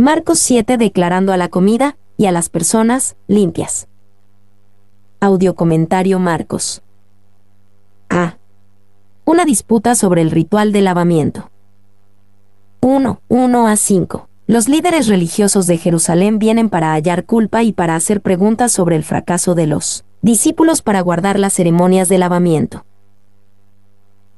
Marcos 7 declarando a la comida y a las personas limpias. Audio comentario Marcos. A. Una disputa sobre el ritual de lavamiento. 1. 1 a 5. Los líderes religiosos de Jerusalén vienen para hallar culpa y para hacer preguntas sobre el fracaso de los discípulos para guardar las ceremonias de lavamiento.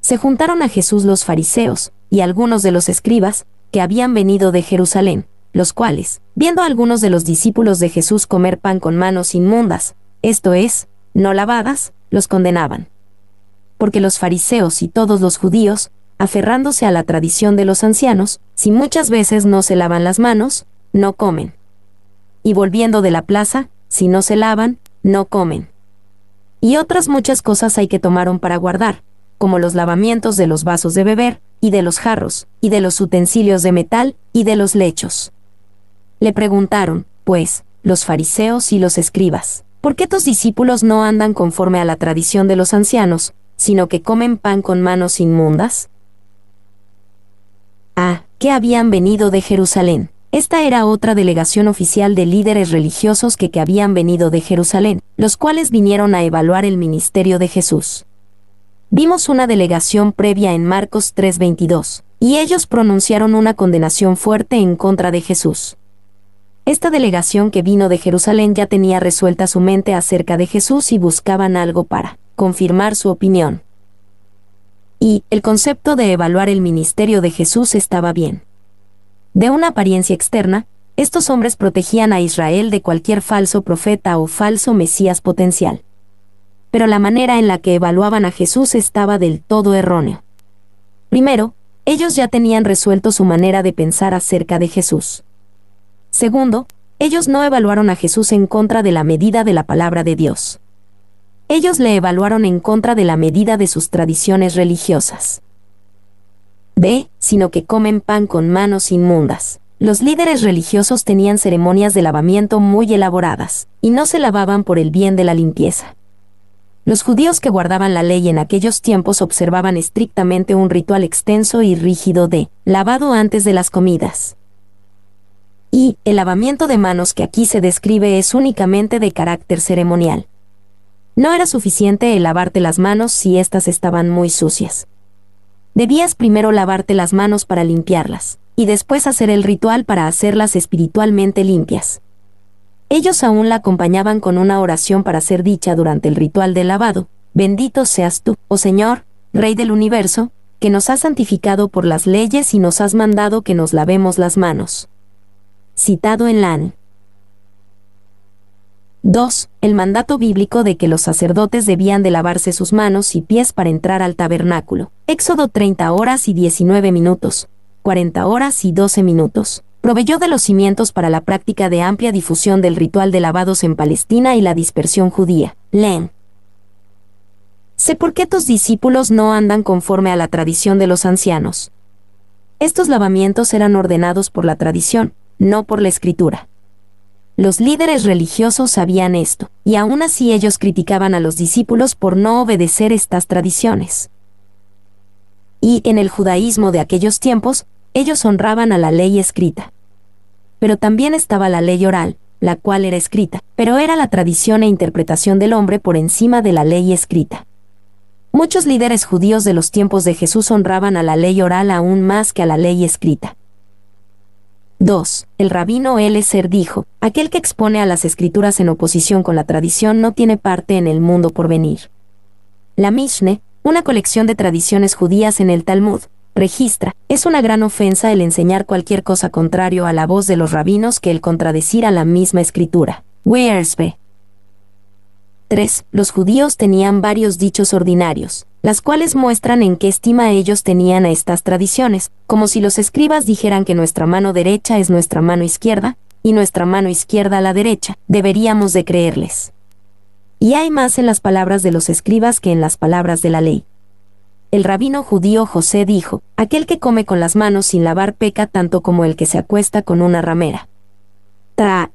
Se juntaron a Jesús los fariseos y algunos de los escribas, que habían venido de Jerusalén, los cuales, viendo a algunos de los discípulos de Jesús comer pan con manos inmundas, esto es, no lavadas, los condenaban. Porque los fariseos y todos los judíos, aferrándose a la tradición de los ancianos, si muchas veces no se lavan las manos, no comen. Y volviendo de la plaza, si no se lavan, no comen. Y otras muchas cosas hay que tomaron para guardar, como los lavamientos de los vasos de beber, y de los jarros, y de los utensilios de metal, y de los lechos. Le preguntaron, pues, los fariseos y los escribas, ¿por qué tus discípulos no andan conforme a la tradición de los ancianos, sino que comen pan con manos inmundas? Ah, que habían venido de Jerusalén. Esta era otra delegación oficial de líderes religiosos que, que habían venido de Jerusalén, los cuales vinieron a evaluar el ministerio de Jesús. Vimos una delegación previa en Marcos 3:22, y ellos pronunciaron una condenación fuerte en contra de Jesús. Esta delegación que vino de Jerusalén ya tenía resuelta su mente acerca de Jesús y buscaban algo para confirmar su opinión. Y, el concepto de evaluar el ministerio de Jesús estaba bien. De una apariencia externa, estos hombres protegían a Israel de cualquier falso profeta o falso Mesías potencial. Pero la manera en la que evaluaban a Jesús estaba del todo errónea. Primero, ellos ya tenían resuelto su manera de pensar acerca de Jesús. Segundo, ellos no evaluaron a Jesús en contra de la medida de la palabra de Dios. Ellos le evaluaron en contra de la medida de sus tradiciones religiosas. B. Sino que comen pan con manos inmundas. Los líderes religiosos tenían ceremonias de lavamiento muy elaboradas, y no se lavaban por el bien de la limpieza. Los judíos que guardaban la ley en aquellos tiempos observaban estrictamente un ritual extenso y rígido de lavado antes de las comidas y el lavamiento de manos que aquí se describe es únicamente de carácter ceremonial. No era suficiente el lavarte las manos si éstas estaban muy sucias. Debías primero lavarte las manos para limpiarlas, y después hacer el ritual para hacerlas espiritualmente limpias. Ellos aún la acompañaban con una oración para ser dicha durante el ritual de lavado. Bendito seas tú, oh Señor, Rey del universo, que nos has santificado por las leyes y nos has mandado que nos lavemos las manos citado en Lan. 2. El mandato bíblico de que los sacerdotes debían de lavarse sus manos y pies para entrar al tabernáculo. Éxodo 30 horas y 19 minutos. 40 horas y 12 minutos. Proveyó de los cimientos para la práctica de amplia difusión del ritual de lavados en Palestina y la dispersión judía. Len. Sé por qué tus discípulos no andan conforme a la tradición de los ancianos. Estos lavamientos eran ordenados por la tradición, no por la escritura. Los líderes religiosos sabían esto, y aún así ellos criticaban a los discípulos por no obedecer estas tradiciones. Y en el judaísmo de aquellos tiempos, ellos honraban a la ley escrita. Pero también estaba la ley oral, la cual era escrita, pero era la tradición e interpretación del hombre por encima de la ley escrita. Muchos líderes judíos de los tiempos de Jesús honraban a la ley oral aún más que a la ley escrita. 2. El rabino ser dijo, aquel que expone a las escrituras en oposición con la tradición no tiene parte en el mundo por venir. La Mishne, una colección de tradiciones judías en el Talmud, registra, es una gran ofensa el enseñar cualquier cosa contrario a la voz de los rabinos que el contradecir a la misma escritura. Weersbe, 3. Los judíos tenían varios dichos ordinarios, las cuales muestran en qué estima ellos tenían a estas tradiciones, como si los escribas dijeran que nuestra mano derecha es nuestra mano izquierda, y nuestra mano izquierda la derecha, deberíamos de creerles. Y hay más en las palabras de los escribas que en las palabras de la ley. El rabino judío José dijo, aquel que come con las manos sin lavar peca tanto como el que se acuesta con una ramera. Tra,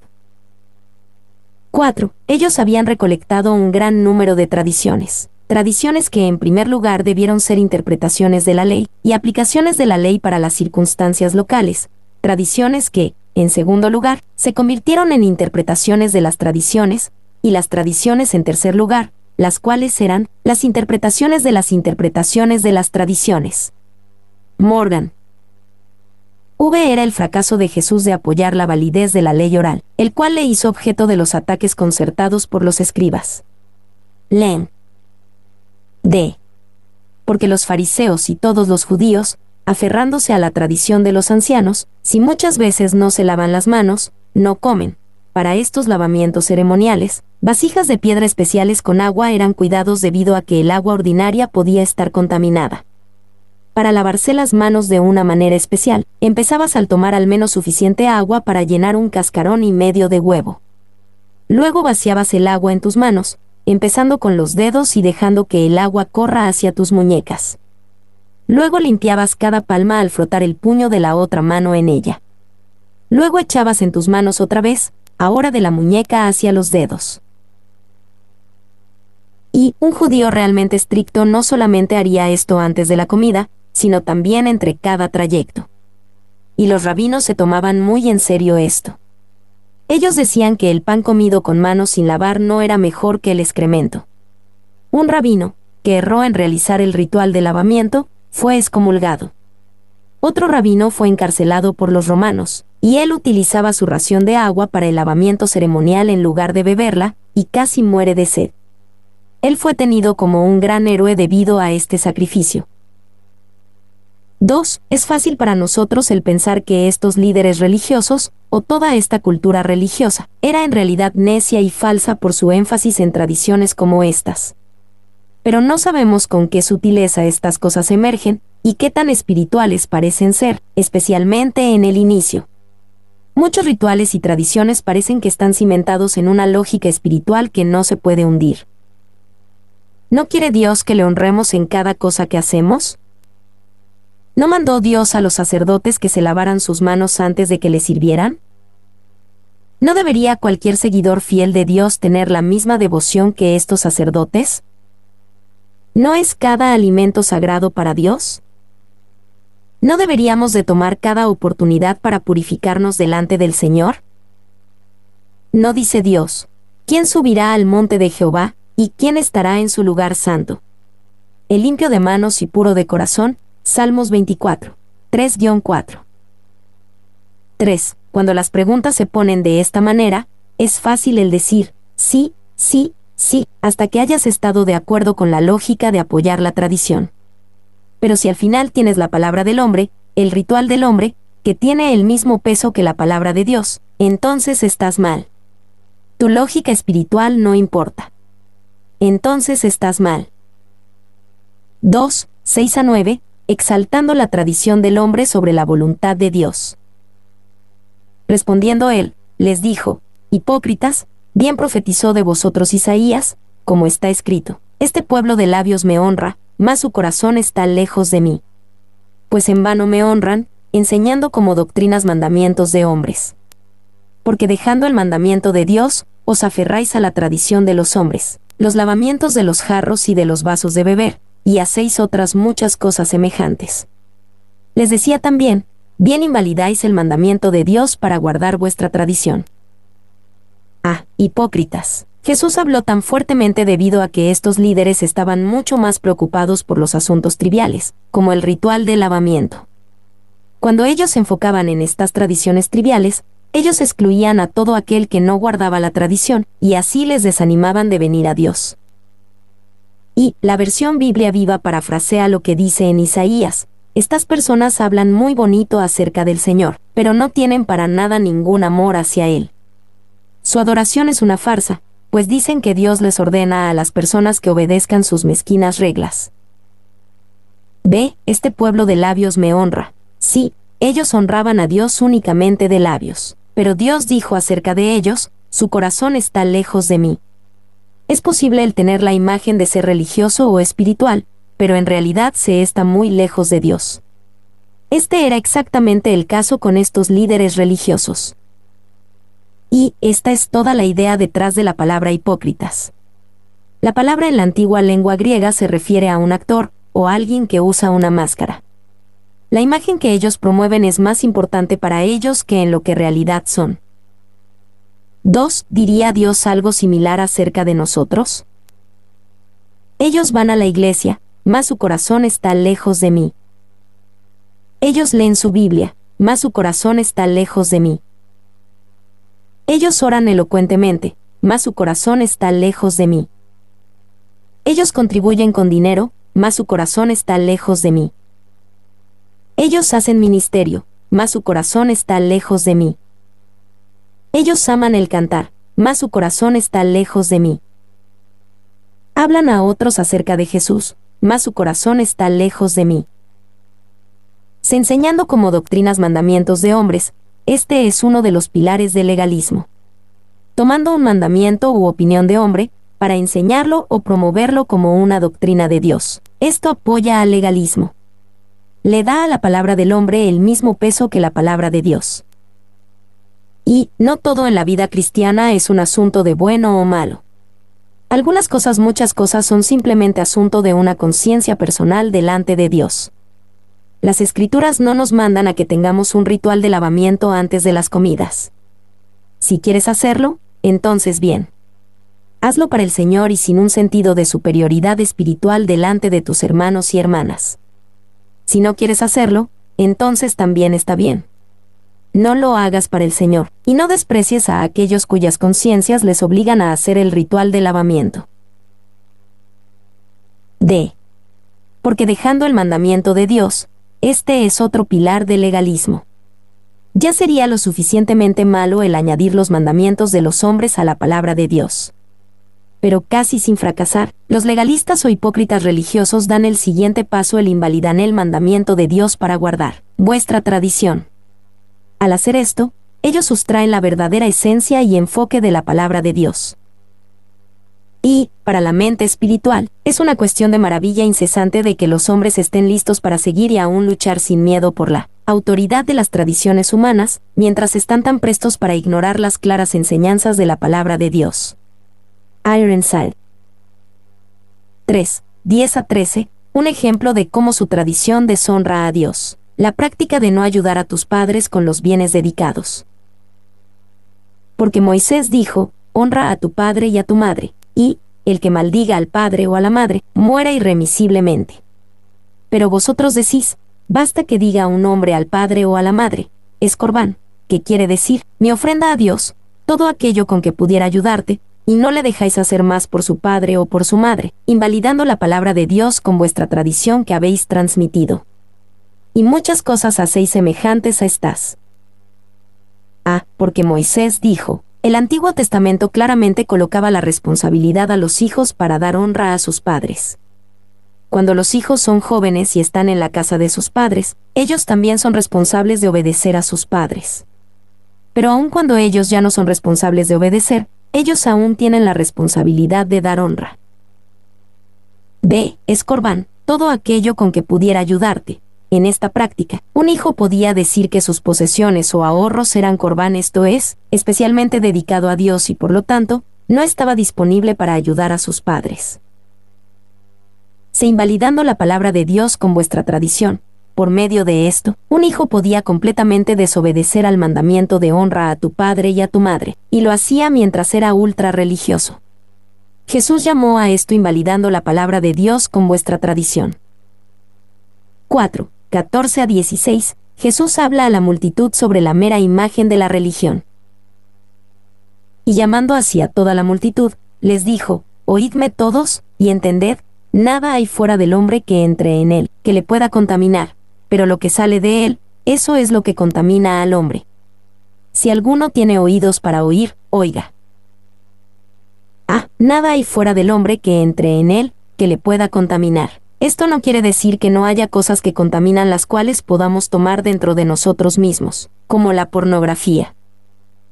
4. Ellos habían recolectado un gran número de tradiciones. Tradiciones que en primer lugar debieron ser interpretaciones de la ley y aplicaciones de la ley para las circunstancias locales. Tradiciones que, en segundo lugar, se convirtieron en interpretaciones de las tradiciones, y las tradiciones en tercer lugar, las cuales eran las interpretaciones de las interpretaciones de las tradiciones. Morgan, V era el fracaso de Jesús de apoyar la validez de la ley oral, el cual le hizo objeto de los ataques concertados por los escribas. Len. D. Porque los fariseos y todos los judíos, aferrándose a la tradición de los ancianos, si muchas veces no se lavan las manos, no comen. Para estos lavamientos ceremoniales, vasijas de piedra especiales con agua eran cuidados debido a que el agua ordinaria podía estar contaminada para lavarse las manos de una manera especial, empezabas al tomar al menos suficiente agua para llenar un cascarón y medio de huevo. Luego vaciabas el agua en tus manos, empezando con los dedos y dejando que el agua corra hacia tus muñecas. Luego limpiabas cada palma al frotar el puño de la otra mano en ella. Luego echabas en tus manos otra vez, ahora de la muñeca hacia los dedos. Y un judío realmente estricto no solamente haría esto antes de la comida, sino también entre cada trayecto. Y los rabinos se tomaban muy en serio esto. Ellos decían que el pan comido con manos sin lavar no era mejor que el excremento. Un rabino, que erró en realizar el ritual de lavamiento, fue excomulgado. Otro rabino fue encarcelado por los romanos, y él utilizaba su ración de agua para el lavamiento ceremonial en lugar de beberla, y casi muere de sed. Él fue tenido como un gran héroe debido a este sacrificio. 2. Es fácil para nosotros el pensar que estos líderes religiosos, o toda esta cultura religiosa, era en realidad necia y falsa por su énfasis en tradiciones como estas. Pero no sabemos con qué sutileza estas cosas emergen, y qué tan espirituales parecen ser, especialmente en el inicio. Muchos rituales y tradiciones parecen que están cimentados en una lógica espiritual que no se puede hundir. ¿No quiere Dios que le honremos en cada cosa que hacemos? ¿No mandó Dios a los sacerdotes que se lavaran sus manos antes de que le sirvieran? ¿No debería cualquier seguidor fiel de Dios tener la misma devoción que estos sacerdotes? ¿No es cada alimento sagrado para Dios? ¿No deberíamos de tomar cada oportunidad para purificarnos delante del Señor? No dice Dios, ¿quién subirá al monte de Jehová, y quién estará en su lugar santo? El limpio de manos y puro de corazón, Salmos 24. 3-4. 3. Cuando las preguntas se ponen de esta manera, es fácil el decir, sí, sí, sí, hasta que hayas estado de acuerdo con la lógica de apoyar la tradición. Pero si al final tienes la palabra del hombre, el ritual del hombre, que tiene el mismo peso que la palabra de Dios, entonces estás mal. Tu lógica espiritual no importa. Entonces estás mal. 2, 6 a 9, exaltando la tradición del hombre sobre la voluntad de Dios. Respondiendo él, les dijo, Hipócritas, bien profetizó de vosotros Isaías, como está escrito, Este pueblo de labios me honra, mas su corazón está lejos de mí. Pues en vano me honran, enseñando como doctrinas mandamientos de hombres. Porque dejando el mandamiento de Dios, os aferráis a la tradición de los hombres, los lavamientos de los jarros y de los vasos de beber, y hacéis otras muchas cosas semejantes. Les decía también, bien invalidáis el mandamiento de Dios para guardar vuestra tradición. Ah, hipócritas. Jesús habló tan fuertemente debido a que estos líderes estaban mucho más preocupados por los asuntos triviales, como el ritual del lavamiento. Cuando ellos se enfocaban en estas tradiciones triviales, ellos excluían a todo aquel que no guardaba la tradición, y así les desanimaban de venir a Dios. Y la versión Biblia viva parafrasea lo que dice en Isaías. Estas personas hablan muy bonito acerca del Señor, pero no tienen para nada ningún amor hacia Él. Su adoración es una farsa, pues dicen que Dios les ordena a las personas que obedezcan sus mezquinas reglas. Ve, este pueblo de labios me honra. Sí, ellos honraban a Dios únicamente de labios, pero Dios dijo acerca de ellos, su corazón está lejos de mí. Es posible el tener la imagen de ser religioso o espiritual, pero en realidad se está muy lejos de Dios. Este era exactamente el caso con estos líderes religiosos. Y esta es toda la idea detrás de la palabra hipócritas. La palabra en la antigua lengua griega se refiere a un actor, o alguien que usa una máscara. La imagen que ellos promueven es más importante para ellos que en lo que realidad son. 2. ¿Diría Dios algo similar acerca de nosotros? Ellos van a la iglesia, mas su corazón está lejos de mí. Ellos leen su Biblia, mas su corazón está lejos de mí. Ellos oran elocuentemente, mas su corazón está lejos de mí. Ellos contribuyen con dinero, mas su corazón está lejos de mí. Ellos hacen ministerio, mas su corazón está lejos de mí. Ellos aman el cantar, mas su corazón está lejos de mí. Hablan a otros acerca de Jesús, mas su corazón está lejos de mí. Se enseñando como doctrinas mandamientos de hombres, este es uno de los pilares del legalismo. Tomando un mandamiento u opinión de hombre, para enseñarlo o promoverlo como una doctrina de Dios. Esto apoya al legalismo. Le da a la palabra del hombre el mismo peso que la palabra de Dios. Y no todo en la vida cristiana es un asunto de bueno o malo. Algunas cosas, muchas cosas son simplemente asunto de una conciencia personal delante de Dios. Las escrituras no nos mandan a que tengamos un ritual de lavamiento antes de las comidas. Si quieres hacerlo, entonces bien. Hazlo para el Señor y sin un sentido de superioridad espiritual delante de tus hermanos y hermanas. Si no quieres hacerlo, entonces también está bien no lo hagas para el Señor, y no desprecies a aquellos cuyas conciencias les obligan a hacer el ritual de lavamiento. D. Porque dejando el mandamiento de Dios, este es otro pilar del legalismo. Ya sería lo suficientemente malo el añadir los mandamientos de los hombres a la palabra de Dios. Pero casi sin fracasar, los legalistas o hipócritas religiosos dan el siguiente paso el invalidan el mandamiento de Dios para guardar vuestra tradición. Al hacer esto, ellos sustraen la verdadera esencia y enfoque de la palabra de Dios. Y, para la mente espiritual, es una cuestión de maravilla incesante de que los hombres estén listos para seguir y aún luchar sin miedo por la autoridad de las tradiciones humanas, mientras están tan prestos para ignorar las claras enseñanzas de la palabra de Dios. Ironside 3. 10 a 13, un ejemplo de cómo su tradición deshonra a Dios la práctica de no ayudar a tus padres con los bienes dedicados. Porque Moisés dijo, honra a tu padre y a tu madre, y, el que maldiga al padre o a la madre, muera irremisiblemente. Pero vosotros decís, basta que diga un hombre al padre o a la madre, es corbán, que quiere decir, mi ofrenda a Dios, todo aquello con que pudiera ayudarte, y no le dejáis hacer más por su padre o por su madre, invalidando la palabra de Dios con vuestra tradición que habéis transmitido y muchas cosas hacéis semejantes a estas. a ah, porque Moisés dijo, el Antiguo Testamento claramente colocaba la responsabilidad a los hijos para dar honra a sus padres. Cuando los hijos son jóvenes y están en la casa de sus padres, ellos también son responsables de obedecer a sus padres. Pero aun cuando ellos ya no son responsables de obedecer, ellos aún tienen la responsabilidad de dar honra. B. Escorbán, todo aquello con que pudiera ayudarte, en esta práctica, un hijo podía decir que sus posesiones o ahorros eran corbán, esto es, especialmente dedicado a Dios y por lo tanto, no estaba disponible para ayudar a sus padres. Se invalidando la palabra de Dios con vuestra tradición, por medio de esto, un hijo podía completamente desobedecer al mandamiento de honra a tu padre y a tu madre, y lo hacía mientras era ultra religioso. Jesús llamó a esto invalidando la palabra de Dios con vuestra tradición. 4. 14 a 16, Jesús habla a la multitud sobre la mera imagen de la religión. Y llamando así a toda la multitud, les dijo, Oídme todos, y entended, nada hay fuera del hombre que entre en él, que le pueda contaminar, pero lo que sale de él, eso es lo que contamina al hombre. Si alguno tiene oídos para oír, oiga. Ah, nada hay fuera del hombre que entre en él, que le pueda contaminar. Esto no quiere decir que no haya cosas que contaminan las cuales podamos tomar dentro de nosotros mismos, como la pornografía.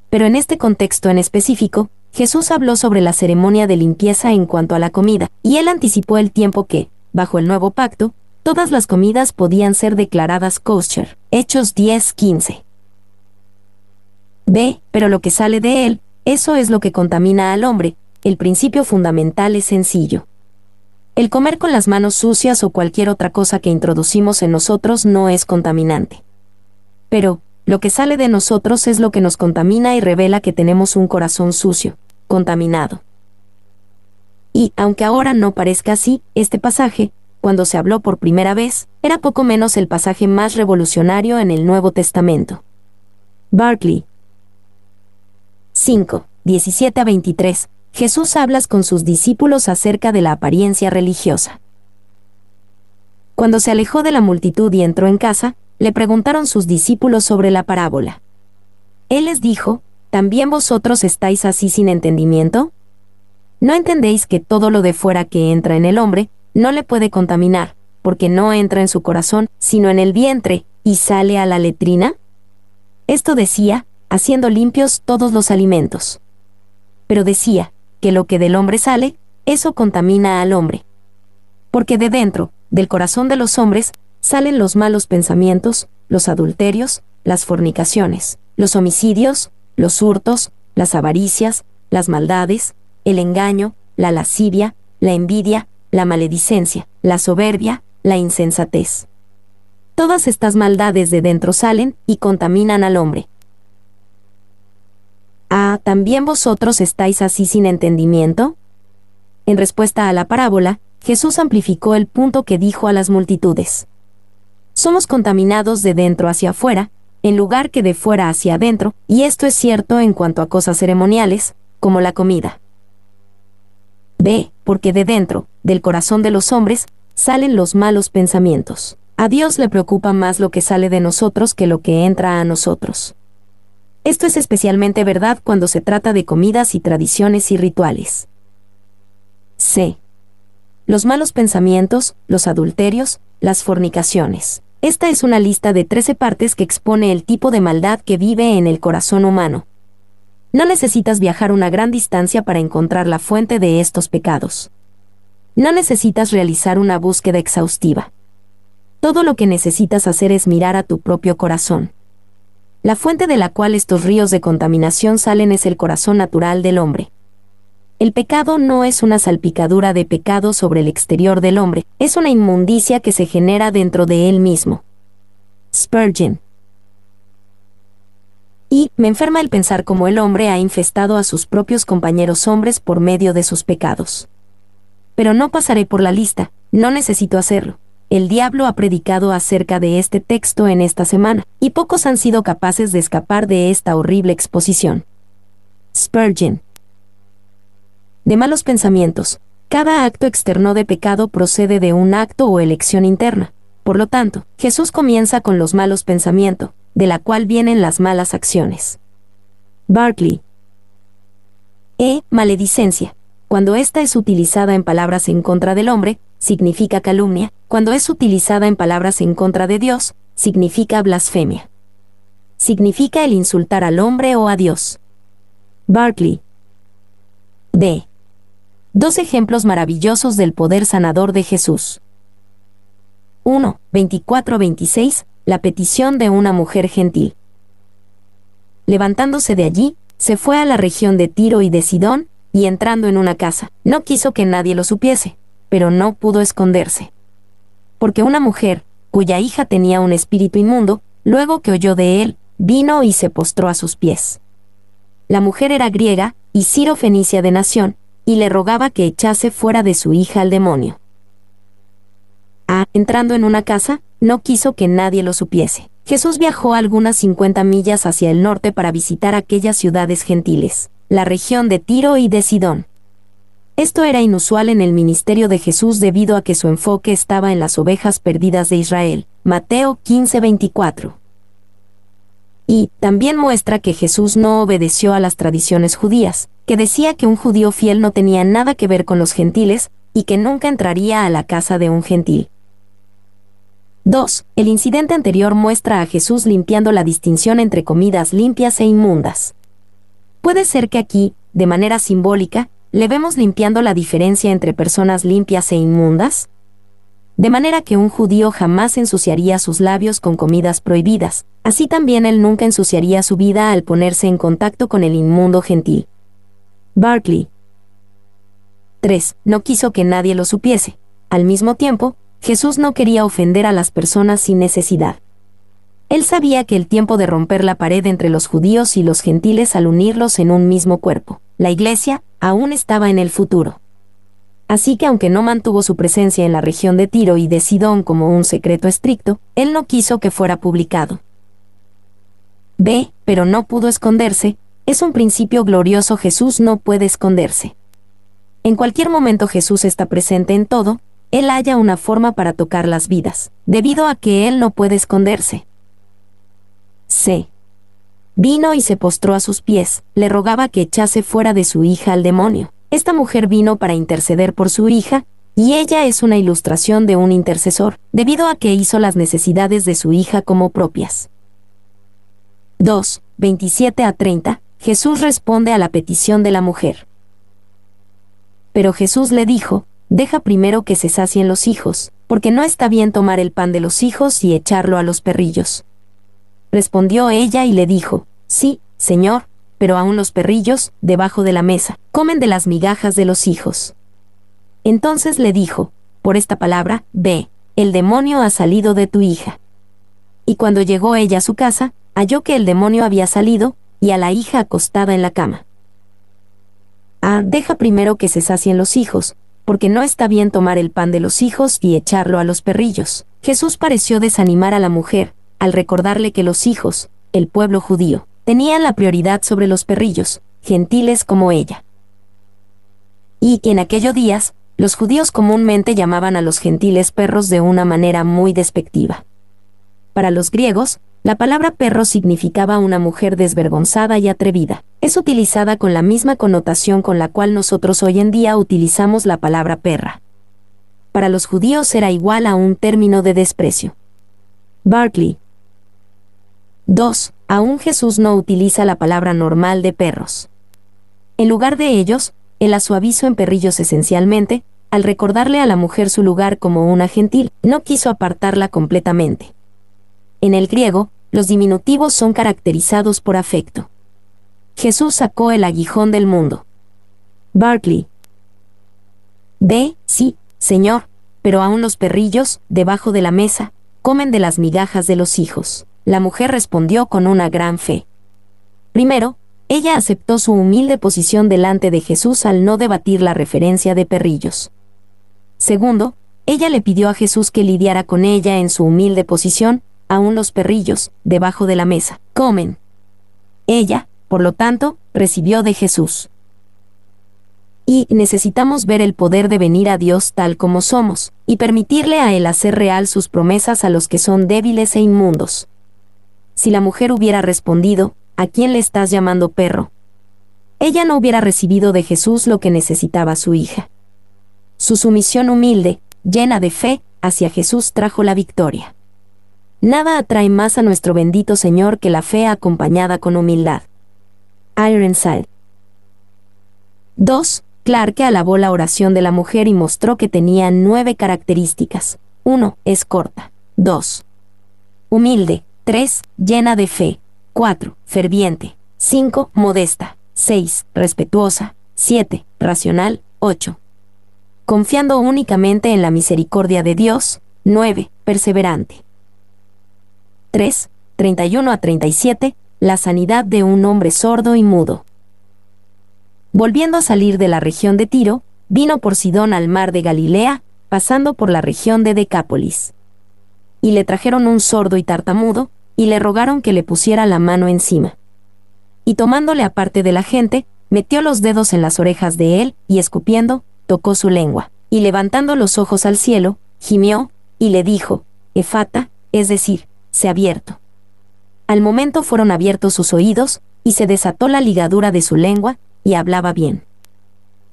Pero en este contexto en específico, Jesús habló sobre la ceremonia de limpieza en cuanto a la comida, y él anticipó el tiempo que, bajo el nuevo pacto, todas las comidas podían ser declaradas kosher. Hechos 10:15. B. Pero lo que sale de él, eso es lo que contamina al hombre. El principio fundamental es sencillo. El comer con las manos sucias o cualquier otra cosa que introducimos en nosotros no es contaminante. Pero, lo que sale de nosotros es lo que nos contamina y revela que tenemos un corazón sucio, contaminado. Y, aunque ahora no parezca así, este pasaje, cuando se habló por primera vez, era poco menos el pasaje más revolucionario en el Nuevo Testamento. Barclay 5, 17 a 23, Jesús habla con sus discípulos acerca de la apariencia religiosa. Cuando se alejó de la multitud y entró en casa, le preguntaron sus discípulos sobre la parábola. Él les dijo, ¿también vosotros estáis así sin entendimiento? ¿No entendéis que todo lo de fuera que entra en el hombre, no le puede contaminar, porque no entra en su corazón, sino en el vientre, y sale a la letrina? Esto decía, haciendo limpios todos los alimentos. Pero decía, que lo que del hombre sale, eso contamina al hombre. Porque de dentro, del corazón de los hombres, salen los malos pensamientos, los adulterios, las fornicaciones, los homicidios, los hurtos, las avaricias, las maldades, el engaño, la lascivia, la envidia, la maledicencia, la soberbia, la insensatez. Todas estas maldades de dentro salen y contaminan al hombre. Ah, ¿también vosotros estáis así sin entendimiento? En respuesta a la parábola, Jesús amplificó el punto que dijo a las multitudes. Somos contaminados de dentro hacia afuera, en lugar que de fuera hacia adentro, y esto es cierto en cuanto a cosas ceremoniales, como la comida. B. Porque de dentro, del corazón de los hombres, salen los malos pensamientos. A Dios le preocupa más lo que sale de nosotros que lo que entra a nosotros. Esto es especialmente verdad cuando se trata de comidas y tradiciones y rituales. C. Los malos pensamientos, los adulterios, las fornicaciones. Esta es una lista de 13 partes que expone el tipo de maldad que vive en el corazón humano. No necesitas viajar una gran distancia para encontrar la fuente de estos pecados. No necesitas realizar una búsqueda exhaustiva. Todo lo que necesitas hacer es mirar a tu propio corazón. La fuente de la cual estos ríos de contaminación salen es el corazón natural del hombre. El pecado no es una salpicadura de pecado sobre el exterior del hombre, es una inmundicia que se genera dentro de él mismo. Spurgeon. Y, me enferma el pensar cómo el hombre ha infestado a sus propios compañeros hombres por medio de sus pecados. Pero no pasaré por la lista, no necesito hacerlo el diablo ha predicado acerca de este texto en esta semana, y pocos han sido capaces de escapar de esta horrible exposición. Spurgeon. De malos pensamientos. Cada acto externo de pecado procede de un acto o elección interna. Por lo tanto, Jesús comienza con los malos pensamientos, de la cual vienen las malas acciones. Barclay. E. Maledicencia. Cuando esta es utilizada en palabras en contra del hombre, significa calumnia, cuando es utilizada en palabras en contra de Dios, significa blasfemia. Significa el insultar al hombre o a Dios. Barclay. D. Dos ejemplos maravillosos del poder sanador de Jesús. 1. 24 la petición de una mujer gentil. Levantándose de allí, se fue a la región de Tiro y de Sidón, y entrando en una casa, no quiso que nadie lo supiese, pero no pudo esconderse. Porque una mujer, cuya hija tenía un espíritu inmundo, luego que oyó de él, vino y se postró a sus pies. La mujer era griega, y Ciro fenicia de nación, y le rogaba que echase fuera de su hija al demonio. A ah, entrando en una casa, no quiso que nadie lo supiese. Jesús viajó algunas 50 millas hacia el norte para visitar aquellas ciudades gentiles, la región de Tiro y de Sidón. Esto era inusual en el ministerio de Jesús debido a que su enfoque estaba en las ovejas perdidas de Israel. Mateo 15:24. Y también muestra que Jesús no obedeció a las tradiciones judías, que decía que un judío fiel no tenía nada que ver con los gentiles, y que nunca entraría a la casa de un gentil. 2. El incidente anterior muestra a Jesús limpiando la distinción entre comidas limpias e inmundas. Puede ser que aquí, de manera simbólica, ¿le vemos limpiando la diferencia entre personas limpias e inmundas? De manera que un judío jamás ensuciaría sus labios con comidas prohibidas, así también él nunca ensuciaría su vida al ponerse en contacto con el inmundo gentil. Barclay 3. No quiso que nadie lo supiese. Al mismo tiempo, Jesús no quería ofender a las personas sin necesidad. Él sabía que el tiempo de romper la pared entre los judíos y los gentiles al unirlos en un mismo cuerpo, la iglesia, aún estaba en el futuro. Así que aunque no mantuvo su presencia en la región de Tiro y de Sidón como un secreto estricto, él no quiso que fuera publicado. B, pero no pudo esconderse, es un principio glorioso Jesús no puede esconderse. En cualquier momento Jesús está presente en todo, Él haya una forma para tocar las vidas, debido a que Él no puede esconderse. C. Vino y se postró a sus pies, le rogaba que echase fuera de su hija al demonio. Esta mujer vino para interceder por su hija, y ella es una ilustración de un intercesor, debido a que hizo las necesidades de su hija como propias. 2. 27 a 30, Jesús responde a la petición de la mujer. Pero Jesús le dijo, deja primero que se sacien los hijos, porque no está bien tomar el pan de los hijos y echarlo a los perrillos respondió ella y le dijo, Sí, señor, pero aún los perrillos, debajo de la mesa, comen de las migajas de los hijos. Entonces le dijo, por esta palabra, ve, el demonio ha salido de tu hija. Y cuando llegó ella a su casa, halló que el demonio había salido, y a la hija acostada en la cama. Ah, deja primero que se sacien los hijos, porque no está bien tomar el pan de los hijos y echarlo a los perrillos. Jesús pareció desanimar a la mujer, al recordarle que los hijos, el pueblo judío, tenían la prioridad sobre los perrillos, gentiles como ella. Y que en aquellos días, los judíos comúnmente llamaban a los gentiles perros de una manera muy despectiva. Para los griegos, la palabra perro significaba una mujer desvergonzada y atrevida. Es utilizada con la misma connotación con la cual nosotros hoy en día utilizamos la palabra perra. Para los judíos era igual a un término de desprecio. Barclay, 2. Aún Jesús no utiliza la palabra normal de perros. En lugar de ellos, él asuavizo en perrillos esencialmente, al recordarle a la mujer su lugar como una gentil, no quiso apartarla completamente. En el griego, los diminutivos son caracterizados por afecto. Jesús sacó el aguijón del mundo. Berkeley. D. Sí, señor, pero aún los perrillos, debajo de la mesa, comen de las migajas de los hijos la mujer respondió con una gran fe. Primero, ella aceptó su humilde posición delante de Jesús al no debatir la referencia de perrillos. Segundo, ella le pidió a Jesús que lidiara con ella en su humilde posición, aún los perrillos, debajo de la mesa, comen. Ella, por lo tanto, recibió de Jesús. Y necesitamos ver el poder de venir a Dios tal como somos, y permitirle a Él hacer real sus promesas a los que son débiles e inmundos si la mujer hubiera respondido, ¿a quién le estás llamando perro? Ella no hubiera recibido de Jesús lo que necesitaba su hija. Su sumisión humilde, llena de fe, hacia Jesús trajo la victoria. Nada atrae más a nuestro bendito Señor que la fe acompañada con humildad. Ironside. 2. Clark alabó la oración de la mujer y mostró que tenía nueve características. 1. Es corta. 2. Humilde, 3. Llena de fe. 4. Ferviente. 5. Modesta. 6. Respetuosa. 7. Racional. 8. Confiando únicamente en la misericordia de Dios. 9. Perseverante. 3. 31 a 37. La sanidad de un hombre sordo y mudo. Volviendo a salir de la región de Tiro, vino por Sidón al mar de Galilea, pasando por la región de Decápolis y le trajeron un sordo y tartamudo, y le rogaron que le pusiera la mano encima. Y tomándole aparte de la gente, metió los dedos en las orejas de él, y escupiendo, tocó su lengua, y levantando los ojos al cielo, gimió, y le dijo, Efata, es decir, se ha abierto. Al momento fueron abiertos sus oídos, y se desató la ligadura de su lengua, y hablaba bien.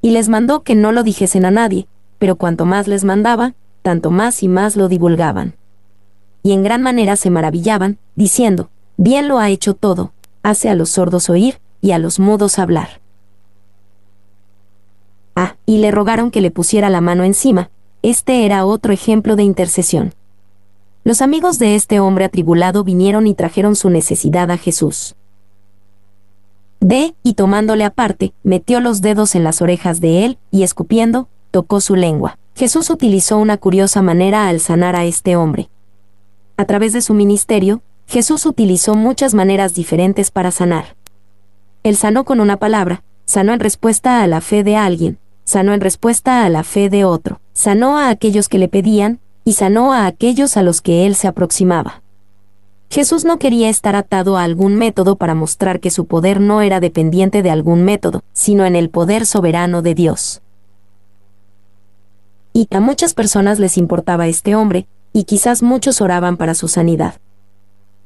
Y les mandó que no lo dijesen a nadie, pero cuanto más les mandaba, tanto más y más lo divulgaban y en gran manera se maravillaban, diciendo, Bien lo ha hecho todo, hace a los sordos oír y a los mudos hablar. Ah, y le rogaron que le pusiera la mano encima, este era otro ejemplo de intercesión. Los amigos de este hombre atribulado vinieron y trajeron su necesidad a Jesús. De, y tomándole aparte, metió los dedos en las orejas de él, y escupiendo, tocó su lengua. Jesús utilizó una curiosa manera al sanar a este hombre a través de su ministerio, Jesús utilizó muchas maneras diferentes para sanar. Él sanó con una palabra, sanó en respuesta a la fe de alguien, sanó en respuesta a la fe de otro, sanó a aquellos que le pedían, y sanó a aquellos a los que él se aproximaba. Jesús no quería estar atado a algún método para mostrar que su poder no era dependiente de algún método, sino en el poder soberano de Dios. Y a muchas personas les importaba este hombre, y quizás muchos oraban para su sanidad.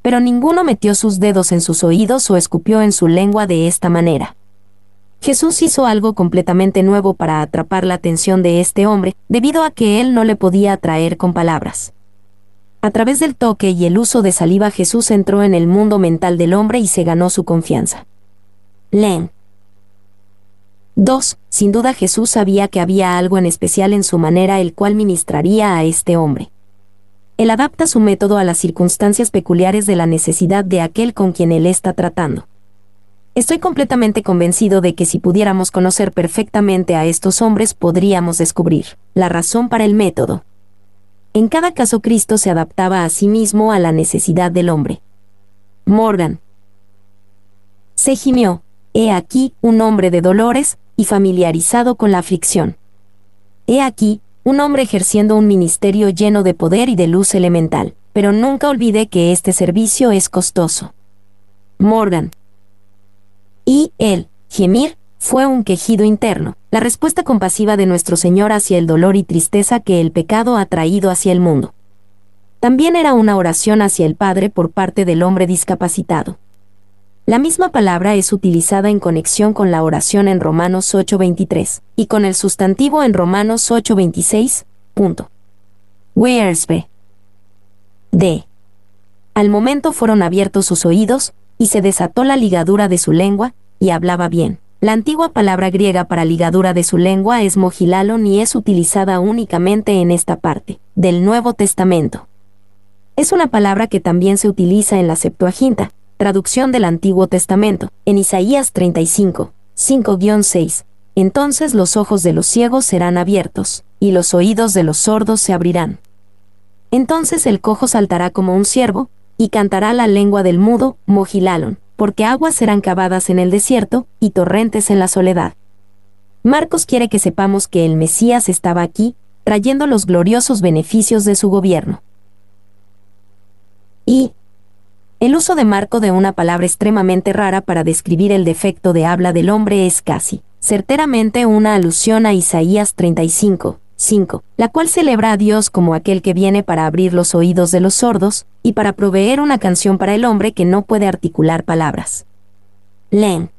Pero ninguno metió sus dedos en sus oídos o escupió en su lengua de esta manera. Jesús hizo algo completamente nuevo para atrapar la atención de este hombre, debido a que él no le podía atraer con palabras. A través del toque y el uso de saliva Jesús entró en el mundo mental del hombre y se ganó su confianza. Len. 2. Sin duda Jesús sabía que había algo en especial en su manera el cual ministraría a este hombre él adapta su método a las circunstancias peculiares de la necesidad de aquel con quien él está tratando. Estoy completamente convencido de que si pudiéramos conocer perfectamente a estos hombres podríamos descubrir la razón para el método. En cada caso Cristo se adaptaba a sí mismo a la necesidad del hombre. Morgan. Se gimió, he aquí un hombre de dolores y familiarizado con la aflicción. He aquí un hombre ejerciendo un ministerio lleno de poder y de luz elemental, pero nunca olvide que este servicio es costoso. Morgan. Y él, gemir, fue un quejido interno, la respuesta compasiva de nuestro Señor hacia el dolor y tristeza que el pecado ha traído hacia el mundo. También era una oración hacia el Padre por parte del hombre discapacitado. La misma palabra es utilizada en conexión con la oración en Romanos 8:23 y con el sustantivo en Romanos 8:26. Punto. D. Al momento fueron abiertos sus oídos, y se desató la ligadura de su lengua, y hablaba bien. La antigua palabra griega para ligadura de su lengua es mojilalon y es utilizada únicamente en esta parte del Nuevo Testamento. Es una palabra que también se utiliza en la Septuaginta, traducción del Antiguo Testamento, en Isaías 35, 5-6. Entonces los ojos de los ciegos serán abiertos, y los oídos de los sordos se abrirán. Entonces el cojo saltará como un ciervo, y cantará la lengua del mudo, mojilalon, porque aguas serán cavadas en el desierto, y torrentes en la soledad. Marcos quiere que sepamos que el Mesías estaba aquí, trayendo los gloriosos beneficios de su gobierno. Y, el uso de marco de una palabra extremadamente rara para describir el defecto de habla del hombre es casi, certeramente una alusión a Isaías 35, 5, la cual celebra a Dios como aquel que viene para abrir los oídos de los sordos, y para proveer una canción para el hombre que no puede articular palabras. Len.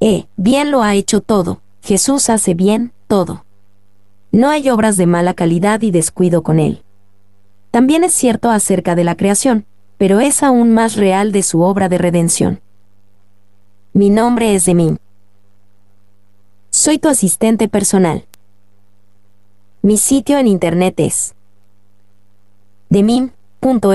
Eh, bien lo ha hecho todo, Jesús hace bien todo. No hay obras de mala calidad y descuido con él. También es cierto acerca de la creación, pero es aún más real de su obra de redención. Mi nombre es Demim. Soy tu asistente personal. Mi sitio en internet es demim.es.tl.